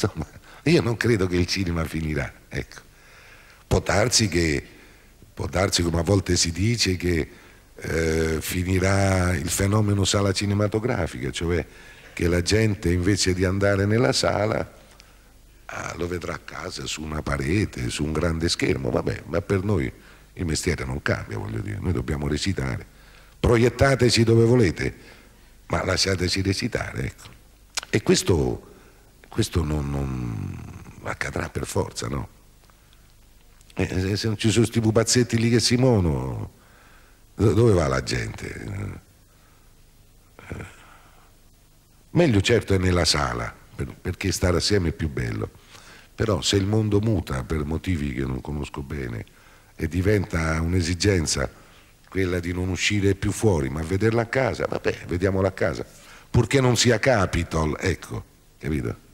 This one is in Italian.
Insomma, io non credo che il cinema finirà. Ecco. Può darsi che, può darsi come a volte si dice, che eh, finirà il fenomeno sala cinematografica, cioè che la gente invece di andare nella sala ah, lo vedrà a casa su una parete, su un grande schermo, vabbè, ma per noi il mestiere non cambia, voglio dire, noi dobbiamo recitare. Proiettateci dove volete, ma lasciateci recitare, ecco. E questo questo non, non accadrà per forza, no? Eh, e se non ci sono questi pupazzetti lì che si muovono, dove va la gente? Eh, meglio certo è nella sala, perché stare assieme è più bello. Però se il mondo muta per motivi che non conosco bene e diventa un'esigenza quella di non uscire più fuori, ma vederla a casa, vabbè, vediamola a casa, purché non sia Capitol, ecco, capito?